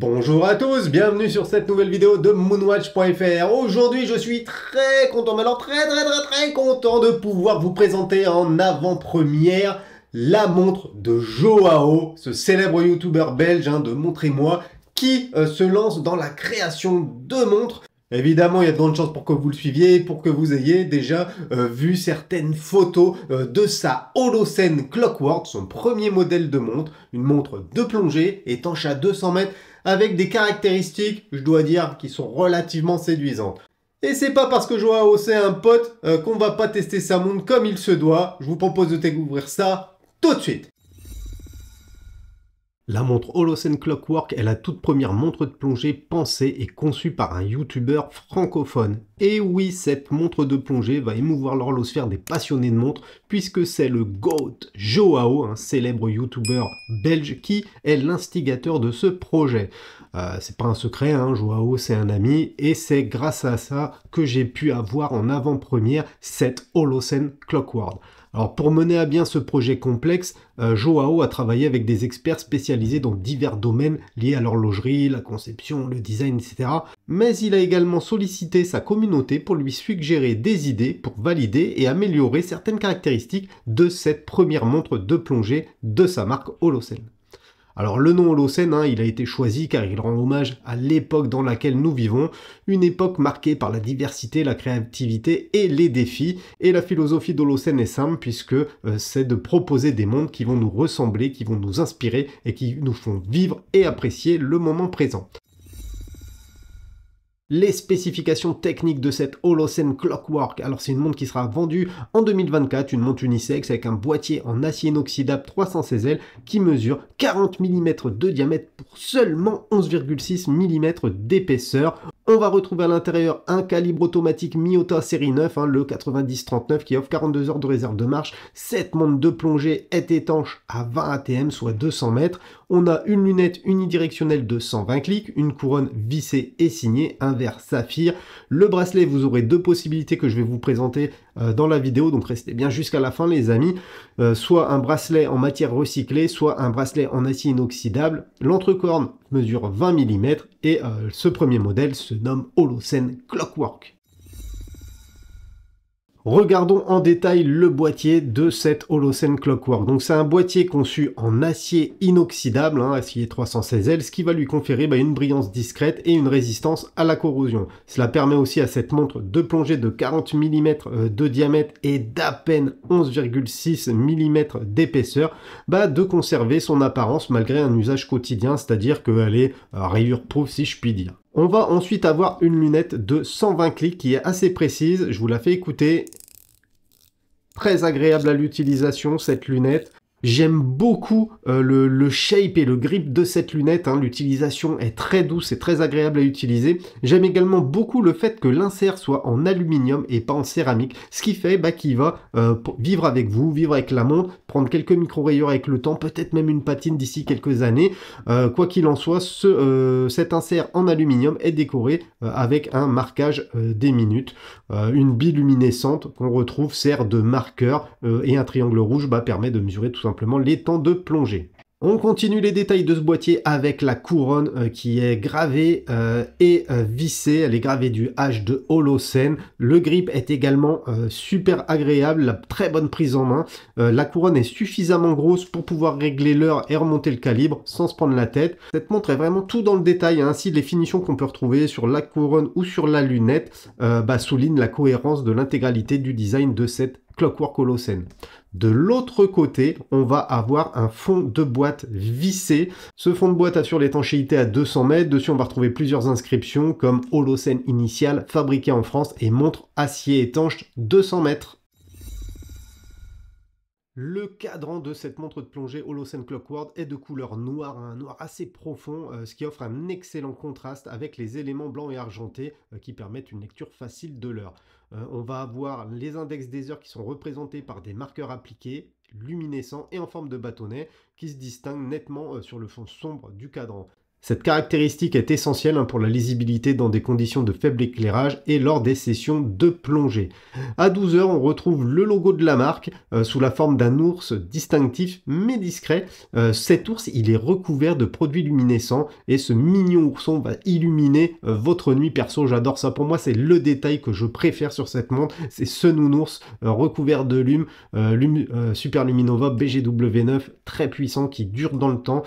Bonjour à tous, bienvenue sur cette nouvelle vidéo de moonwatch.fr. Aujourd'hui, je suis très content, mais alors très très très très content de pouvoir vous présenter en avant-première la montre de Joao, ce célèbre youtubeur belge hein, de Montrez-moi, qui euh, se lance dans la création de montres Évidemment, il y a de grandes chances pour que vous le suiviez, pour que vous ayez déjà euh, vu certaines photos euh, de sa Holocene Clockwork, son premier modèle de montre, une montre de plongée, étanche à 200 mètres, avec des caractéristiques, je dois dire, qui sont relativement séduisantes. Et c'est pas parce que vois hausser un pote euh, qu'on va pas tester sa montre comme il se doit. Je vous propose de découvrir ça tout de suite. La montre Holocene Clockwork est la toute première montre de plongée pensée et conçue par un youtubeur francophone. Et oui, cette montre de plongée va émouvoir l'horlosphère des passionnés de montres puisque c'est le GOAT Joao, un célèbre youtubeur belge qui est l'instigateur de ce projet. Euh, c'est pas un secret, hein, Joao c'est un ami et c'est grâce à ça que j'ai pu avoir en avant-première cette Holocene Clockwork. Alors pour mener à bien ce projet complexe, euh, Joao a travaillé avec des experts spécialisés dans divers domaines liés à l'horlogerie, la conception, le design, etc. Mais il a également sollicité sa communauté pour lui suggérer des idées pour valider et améliorer certaines caractéristiques de cette première montre de plongée de sa marque Holocene. Alors le nom Holocène, hein, il a été choisi car il rend hommage à l'époque dans laquelle nous vivons, une époque marquée par la diversité, la créativité et les défis. Et la philosophie d'Holocène est simple puisque euh, c'est de proposer des mondes qui vont nous ressembler, qui vont nous inspirer et qui nous font vivre et apprécier le moment présent les spécifications techniques de cette Holocene Clockwork. Alors c'est une montre qui sera vendue en 2024, une montre unisexe avec un boîtier en acier inoxydable 316L qui mesure 40 mm de diamètre pour seulement 11,6 mm d'épaisseur. On va retrouver à l'intérieur un calibre automatique Miyota série 9, hein, le 9039 qui offre 42 heures de réserve de marche. Cette montre de plongée est étanche à 20 ATM, soit 200 mètres on a une lunette unidirectionnelle de 120 clics, une couronne vissée et signée, un verre saphir. Le bracelet, vous aurez deux possibilités que je vais vous présenter euh, dans la vidéo, donc restez bien jusqu'à la fin les amis. Euh, soit un bracelet en matière recyclée, soit un bracelet en acier inoxydable. L'entrecorne mesure 20 mm et euh, ce premier modèle se nomme Holocene Clockwork. Regardons en détail le boîtier de cette Holocene Clockwork. Donc c'est un boîtier conçu en acier inoxydable, hein, acier 316L, ce qui va lui conférer bah, une brillance discrète et une résistance à la corrosion. Cela permet aussi à cette montre de plongée de 40 mm euh, de diamètre et d'à peine 11,6 mm d'épaisseur, bah, de conserver son apparence malgré un usage quotidien, c'est-à-dire qu'elle est, euh, rayure proof si je puis dire. On va ensuite avoir une lunette de 120 clics qui est assez précise. Je vous la fais écouter. Très agréable à l'utilisation cette lunette. J'aime beaucoup euh, le, shape et le grip de cette lunette. Hein. L'utilisation est très douce et très agréable à utiliser. J'aime également beaucoup le fait que l'insert soit en aluminium et pas en céramique, ce qui fait bah, qu'il va euh, vivre avec vous, vivre avec la montre, prendre quelques micro-rayures avec le temps, peut-être même une patine d'ici quelques années. Euh, quoi qu'il en soit, cet insert en aluminium est décoré avec un marquage des minutes. une luminescente qu'on retrouve sert de marqueur et un triangle rouge bah, permet de mesurer tout simplement les temps de plongée. On continue les détails de ce boîtier avec la couronne euh, qui est gravée euh, et euh, vissée. Elle est gravée du H de Holocène. Le grip est également super agréable, la très bonne prise en main. la couronne est suffisamment grosse pour pouvoir régler l'heure et remonter le calibre sans se prendre la tête. Cette montre est vraiment tout dans le détail. Ainsi, hein. les finitions qu'on peut retrouver sur la couronne ou sur la lunette bah, soulignent la cohérence de l'intégralité du design de cette Clockwork Holocene. De l'autre côté, on va avoir un fond de boîte vissé. Ce fond de boîte assure l'étanchéité à 200 mètres. Dessus, on va retrouver plusieurs inscriptions comme Holocène initial, fabriqué en France et montre acier étanche 200 mètres. Le cadran de cette montre de plongée Holocene Clockwork est de couleur noire, un noir assez profond, euh, ce qui offre un excellent contraste avec les éléments blancs et argentés euh, qui permettent une lecture facile de l'heure. Euh, on va avoir les index des heures qui sont représentés par des marqueurs appliqués, luminescents et en forme de bâtonnet, qui se distinguent nettement sur le fond sombre du cadran. Cette caractéristique est essentielle hein, pour la lisibilité dans des conditions de faible éclairage et lors des sessions de plongée. À 12h, on retrouve le logo de la marque euh, sous la forme d'un ours distinctif mais discret. Euh, cet ours, il est recouvert de produits luminescents et ce mignon ourson va illuminer euh, votre nuit perso. J'adore ça. Pour moi, c'est le détail que je préfère sur cette montre. C'est ce nounours recouvert de lume, lume Super Luminova BGW9, très puissant qui dure dans le temps,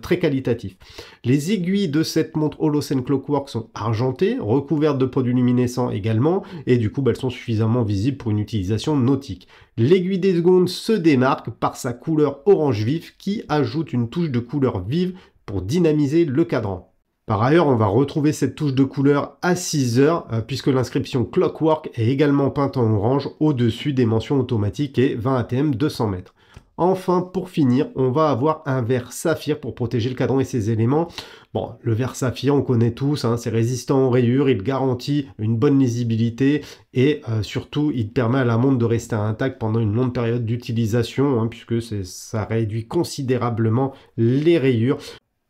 très qualitatif. Les aiguilles de cette montre Holocene Clockwork sont argentées, recouvertes de produits luminescents également, et du coup bah, elles sont suffisamment visibles pour une utilisation nautique. L'aiguille des secondes se démarque par sa couleur orange vif qui ajoute une touche de couleur vive pour dynamiser le cadran. Par ailleurs, on va retrouver cette touche de couleur à 6 heures, euh, puisque l'inscription Clockwork est également peinte en orange au-dessus des mentions automatiques et 20 ATM 200 mètres. Enfin, pour finir, on va avoir un verre saphir pour protéger le cadran et ses éléments. Bon, le verre saphir, on connaît tous, hein, c'est résistant aux rayures, il garantit une bonne lisibilité et euh, surtout, il permet à la montre de rester intacte pendant une longue période d'utilisation, hein, puisque ça réduit considérablement les rayures.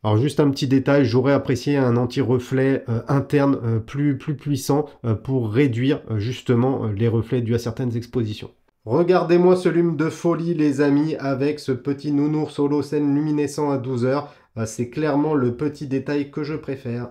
Alors juste un petit détail, j'aurais apprécié un anti-reflet euh, interne euh, plus puissant pour réduire justement les reflets dus à certaines expositions. Regardez-moi ce lume de folie, les amis, avec ce petit nounours scène luminescent à 12 heures. Ah, c'est clairement le petit détail que je préfère.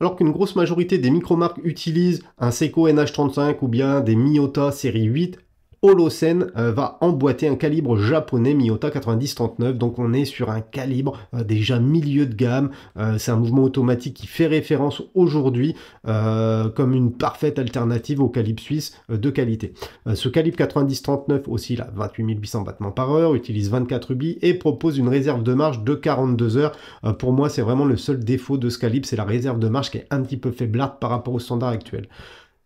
Alors qu'une grosse majorité des micromarques utilisent un Seiko NH35 ou bien des Miyota série 8, Holocene euh, va emboîter un calibre japonais Miyota 9039 donc on est sur un calibre euh, déjà milieu de gamme. Euh, c'est un mouvement automatique qui fait référence aujourd'hui comme une parfaite alternative au calibre suisse de qualité. ce calibre 9039 aussi oscille 28 800 battements par heure, utilise 24 rubis et propose une réserve de marche de 42 heures. pour moi, c'est vraiment le seul défaut de ce calibre, c'est la réserve de marche qui est un petit peu faiblarde par rapport au standard actuel.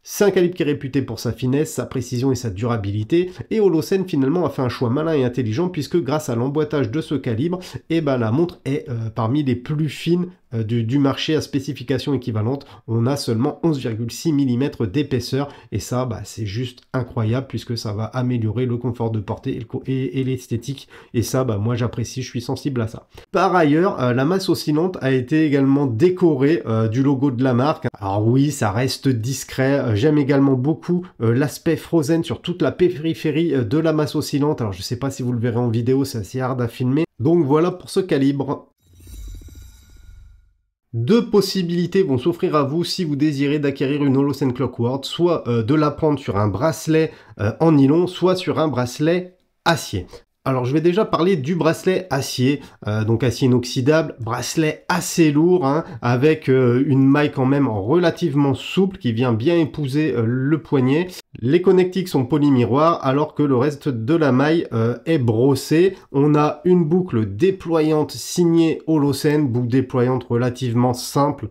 C'est un calibre qui est réputé pour sa finesse, sa précision et sa durabilité, et Holocene finalement a fait un choix malin et intelligent puisque grâce à l'emboîtage de ce calibre, eh ben la montre est euh, parmi les plus fines euh, du, marché à spécification équivalente, on a seulement 11,6 mm d'épaisseur et ça bah, c'est juste incroyable puisque ça va améliorer le confort de portée et l'esthétique et, ça bah, moi j'apprécie, je suis sensible à ça. Par ailleurs, euh, la masse oscillante a été également décorée euh, du logo de la marque. Alors oui, ça reste discret, j'aime également beaucoup l'aspect Frozen sur toute la périphérie de la masse oscillante. Alors je ne sais pas si vous le verrez en vidéo, c'est assez hard à filmer. Donc voilà pour ce calibre. Deux possibilités vont s'offrir à vous si vous désirez d'acquérir une Holocene Clockwork, soit euh, de la prendre sur un bracelet euh, en nylon, soit sur un bracelet acier. Alors je vais déjà parler du bracelet acier, euh, donc acier inoxydable, bracelet assez lourd, hein, avec euh, une maille quand même relativement souple qui vient bien épouser euh, le poignet. Les connectiques sont polymiroirs alors que le reste de la maille est brossé. On a une boucle déployante signée Holocene, boucle déployante relativement simple.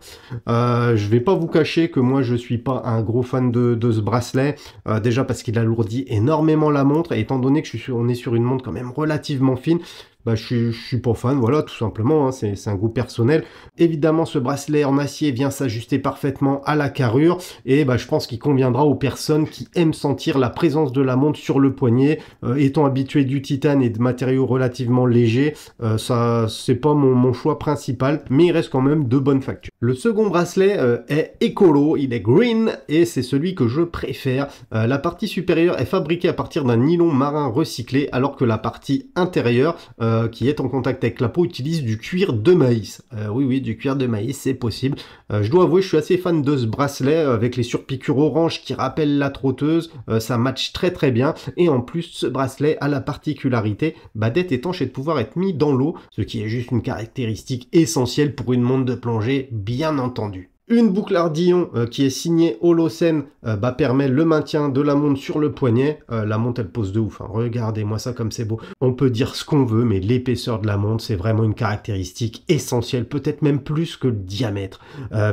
je vais pas vous cacher que moi je suis pas un gros fan de, ce bracelet, déjà parce qu'il alourdit énormément la montre, et étant donné que je suis, on est sur une montre quand même relativement fine. Bah, je, suis pas fan, voilà, tout simplement, hein, c'est un goût personnel. Évidemment, ce bracelet en acier vient s'ajuster parfaitement à la carrure, et bah, je pense qu'il conviendra aux personnes qui aiment sentir la présence de la montre sur le poignet. Euh, étant habitué du titane et de matériaux relativement légers, euh, ça c'est pas mon, choix principal, mais il reste quand même de bonnes factures. Le second bracelet euh, est écolo, il est green, et c'est celui que je préfère. la partie supérieure est fabriquée à partir d'un nylon marin recyclé, alors que la partie intérieure... Euh, qui est en contact avec la peau utilise du cuir de maïs. Euh, oui, oui, du cuir de maïs, c'est possible. Euh, je dois avouer, je suis assez fan de ce bracelet avec les surpiqûres orange qui rappellent la trotteuse. ça match très très bien. Et en plus, ce bracelet a la particularité bah, d'être étanche et de pouvoir être mis dans l'eau, ce qui est juste une caractéristique essentielle pour une montre de plongée, bien entendu. Une boucle Ardillon euh, qui est signée Holocène euh, bah, permet le maintien de la montre sur le poignet. Euh, la montre elle pose de ouf, hein. regardez-moi ça comme c'est beau. On peut dire ce qu'on veut, mais l'épaisseur de la montre c'est vraiment une caractéristique essentielle, peut-être même plus que le diamètre,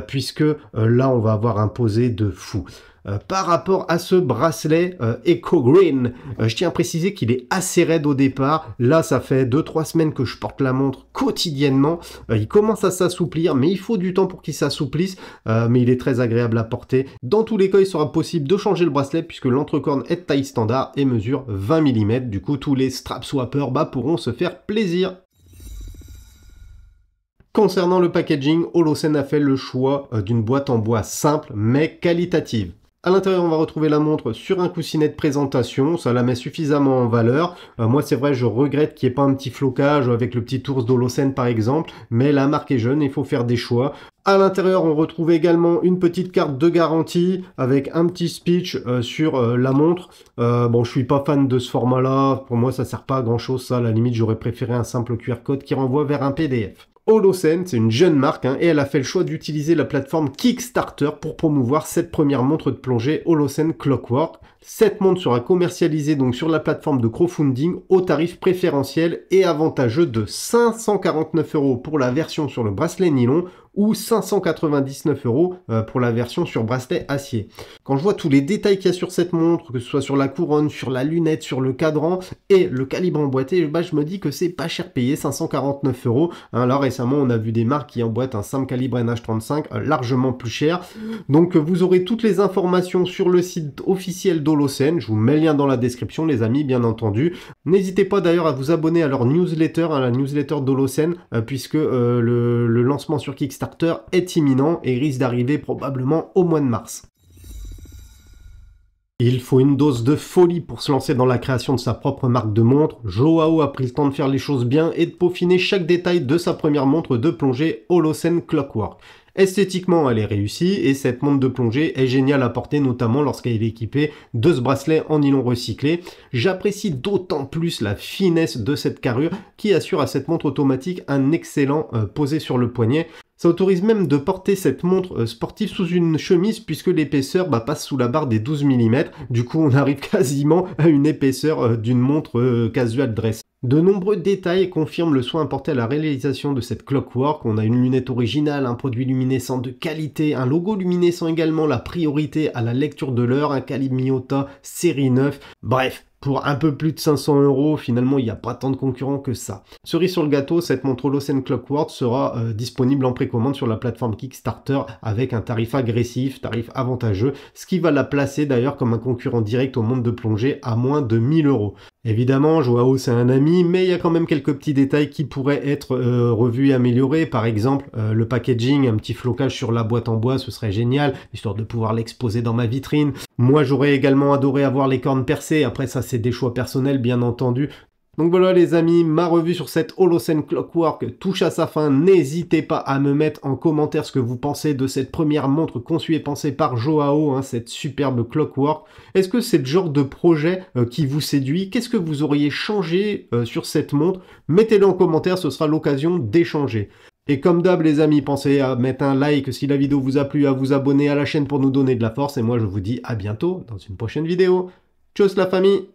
puisque là on va avoir un posé de fou. Euh, par rapport à ce bracelet euh, Eco Green. Euh, je tiens à préciser qu'il est assez raide au départ. Là, ça fait 2-3 semaines que je porte la montre quotidiennement. il commence à s'assouplir, mais il faut du temps pour qu'il s'assouplisse. mais il est très agréable à porter. Dans tous les cas, il sera possible de changer le bracelet puisque l'entrecorne est de taille standard et mesure 20 mm. Du coup, tous les strap swappers bah, pourront se faire plaisir. Concernant le packaging, Holocene a fait le choix d'une boîte en bois simple mais qualitative. À l'intérieur, on va retrouver la montre sur un coussinet de présentation. Ça la met suffisamment en valeur. Euh, moi, c'est vrai, je regrette qu'il n'y ait pas un petit flocage avec le petit ours d'Holocène, par exemple. Mais la marque est jeune, il faut faire des choix. À l'intérieur, on retrouve également une petite carte de garantie avec un petit speech euh, sur euh, la montre. bon, je suis pas fan de ce format-là. Pour moi, ça sert pas à grand-chose. Ça, à la limite, j'aurais préféré un simple QR code qui renvoie vers un PDF. Holocene, c'est une jeune marque, hein, et elle a fait le choix d'utiliser la plateforme Kickstarter pour promouvoir cette première montre de plongée Holocene Clockwork, cette montre sera commercialisée donc sur la plateforme de crowdfunding au tarif préférentiel et avantageux de 549 euros pour la version sur le bracelet nylon ou 599 euros euh, pour la version sur bracelet acier. Quand je vois tous les détails qu'il y a sur cette montre, que ce soit sur la couronne, sur la lunette, sur le cadran et le calibre emboîté, eh ben, je me dis que c'est pas cher payé, 549 euros. Hein, récemment, on a vu des marques qui emboîtent un simple calibre NH35 euh, largement plus cher. Mmh. Donc euh, vous aurez toutes les informations sur le site officiel je vous mets le lien dans la description, les amis, bien entendu. N'hésitez pas d'ailleurs à vous abonner à leur newsletter, à hein, la newsletter d'Holocène, euh, puisque euh, le, lancement sur Kickstarter est imminent et risque d'arriver probablement au mois de mars. Il faut une dose de folie pour se lancer dans la création de sa propre marque de montres Joao a pris le temps de faire les choses bien et de peaufiner chaque détail de sa première montre de plongée Holocene Clockwork. Esthétiquement, elle est réussie et cette montre de plongée est géniale à porter, notamment lorsqu'elle est équipée de ce bracelet en nylon recyclé. J'apprécie d'autant plus la finesse de cette carrure qui assure à cette montre automatique un excellent euh, posé sur le poignet. Ça autorise même de porter cette montre euh, sportive sous une chemise puisque l'épaisseur bah, passe sous la barre des 12 mm. Du coup, on arrive quasiment à une épaisseur euh, d'une montre euh, casual dress. De nombreux détails confirment le soin apporté à la réalisation de cette clockwork. On a une lunette originale, un produit luminescent de qualité, un logo luminescent également, la priorité à la lecture de l'heure, un calibre Miota série 9. Bref, pour un peu plus de 500 euros, finalement, il n'y a pas tant de concurrents que ça. Cerise sur le gâteau, cette montre Holocene Clockwork sera euh, disponible en précommande sur la plateforme Kickstarter avec un tarif agressif, tarif avantageux, ce qui va la placer d'ailleurs comme un concurrent direct au monde de plongée à moins de 1000 euros. Évidemment, Joao c'est un ami, mais il y a quand même quelques petits détails qui pourraient être euh, revus et améliorés. Par exemple, euh, le packaging, un petit flocage sur la boîte en bois, ce serait génial, histoire de pouvoir l'exposer dans ma vitrine. Moi, j'aurais également adoré avoir les cornes percées. Après, ça c'est des choix personnels bien entendu. Donc voilà les amis, ma revue sur cette Holocene Clockwork touche à sa fin. N'hésitez pas à me mettre en commentaire ce que vous pensez de cette première montre conçue et pensée par Joao, hein, cette superbe Clockwork. Est-ce que c'est le genre de projet euh, qui vous séduit Qu'est-ce que vous auriez changé euh, sur cette montre Mettez-le en commentaire, ce sera l'occasion d'échanger. Et comme d'hab les amis, pensez à mettre un like si la vidéo vous a plu, à vous abonner à la chaîne pour nous donner de la force. Et moi je vous dis à bientôt dans une prochaine vidéo. Tchuss la famille